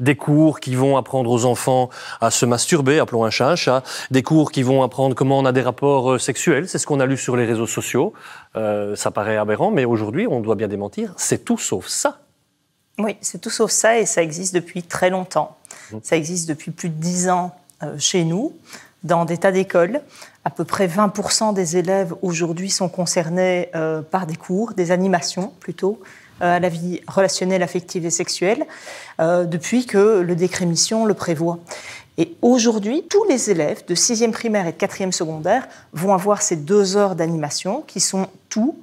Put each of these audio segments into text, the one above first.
des cours qui vont apprendre aux enfants à se masturber, appelons un chat un chat, des cours qui vont apprendre comment on a des rapports euh, sexuels, c'est ce qu'on a lu sur les réseaux sociaux. Euh, ça paraît aberrant, mais aujourd'hui, on doit bien démentir, c'est tout sauf ça. Oui, c'est tout sauf ça et ça existe depuis très longtemps. Mmh. Ça existe depuis plus de dix ans euh, chez nous, dans des tas d'écoles. À peu près 20% des élèves aujourd'hui sont concernés par des cours, des animations plutôt, euh, à la vie relationnelle, affective et sexuelle, euh, depuis que le décret mission le prévoit. Et aujourd'hui, tous les élèves de 6e primaire et de 4e secondaire vont avoir ces deux heures d'animation qui sont tout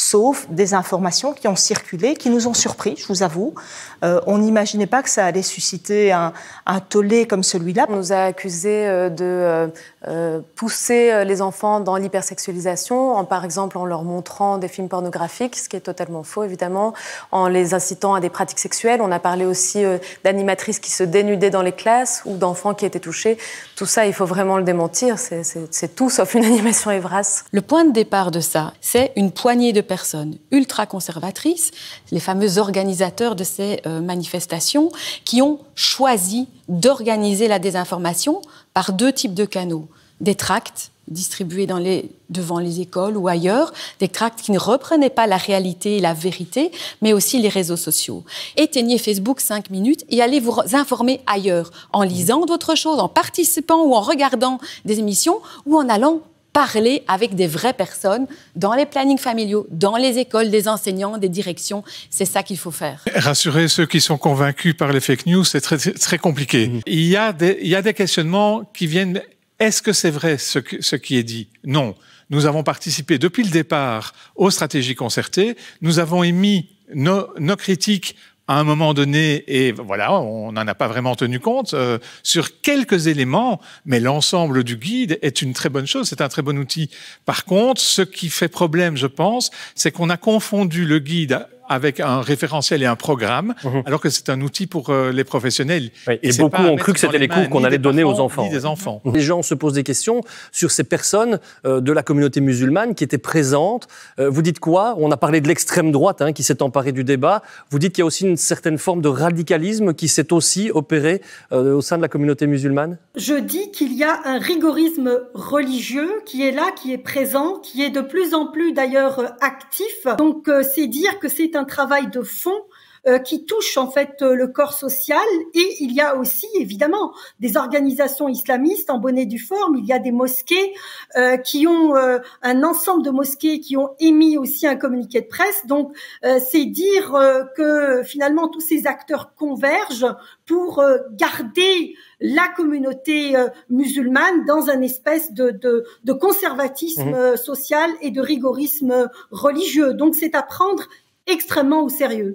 sauf des informations qui ont circulé, qui nous ont surpris, je vous avoue. Euh, on n'imaginait pas que ça allait susciter un, tollé comme celui-là. On nous a accusé euh, de euh, pousser les enfants dans l'hypersexualisation, en, par exemple en leur montrant des films pornographiques, ce qui est totalement faux évidemment, en les incitant à des pratiques sexuelles. On a parlé aussi d'animatrices qui se dénudaient dans les classes ou d'enfants qui étaient touchés. Tout ça, il faut vraiment le démentir. C'est tout sauf une animation évrasse. Le point de départ de ça, c'est une poignée de personnes ultra conservatrices, les fameux organisateurs de ces euh, manifestations, qui ont choisi d'organiser la désinformation par deux types de canaux. Des tracts distribués dans les, devant les écoles ou ailleurs, des tracts qui ne reprenaient pas la réalité et la vérité, mais aussi les réseaux sociaux. Éteignez Facebook 5 minutes et allez vous informer ailleurs, en lisant d'autres choses, en participant ou en regardant des émissions ou en allant parler avec des vraies personnes dans les plannings familiaux, dans les écoles, des enseignants, des directions. C'est ça qu'il faut faire. Rassurer ceux qui sont convaincus par les fake news, c'est très, compliqué. Mm-hmm. Il, y a des, il y des questionnements qui viennent est-ce que c'est vrai ce, ce, qui est dit Non. Nous avons participé depuis le départ aux stratégies concertées. Nous avons émis nos, nos critiques à un moment donné, et voilà, on n'en a pas vraiment tenu compte, euh, sur quelques éléments, mais l'ensemble du guide est une très bonne chose, c'est un très bon outil. Par contre, ce qui fait problème, je pense, c'est qu'on a confondu le guide avec un référentiel et un programme, mhm. alors que c'est un outil pour euh, les professionnels. Et, beaucoup ont cru que c'était les cours qu'on allait donner aux enfants. Mhm. Les gens se posent des questions sur ces personnes euh, de la communauté musulmane qui étaient présentes. Euh, vous dites quoi On a parlé de l'extrême droite hein, qui s'est emparée du débat. Vous dites qu'il y a aussi une certaine forme de radicalisme qui s'est aussi opérée au sein de la communauté musulmane Je dis qu'il y a un rigorisme religieux qui est là, qui est présent, qui est de plus en plus d'ailleurs actif. Donc c'est dire que c'est un un travail de fond euh, qui touche en fait euh, le corps social et il y a aussi évidemment des organisations islamistes en bonnet du forme, il y a des mosquées euh, qui ont un ensemble de mosquées qui ont émis aussi un communiqué de presse. Donc c'est dire que finalement tous ces acteurs convergent pour garder la communauté musulmane dans un espèce de, conservatisme mmh. social et de rigorisme religieux. Donc c'est à prendre extrêmement au sérieux.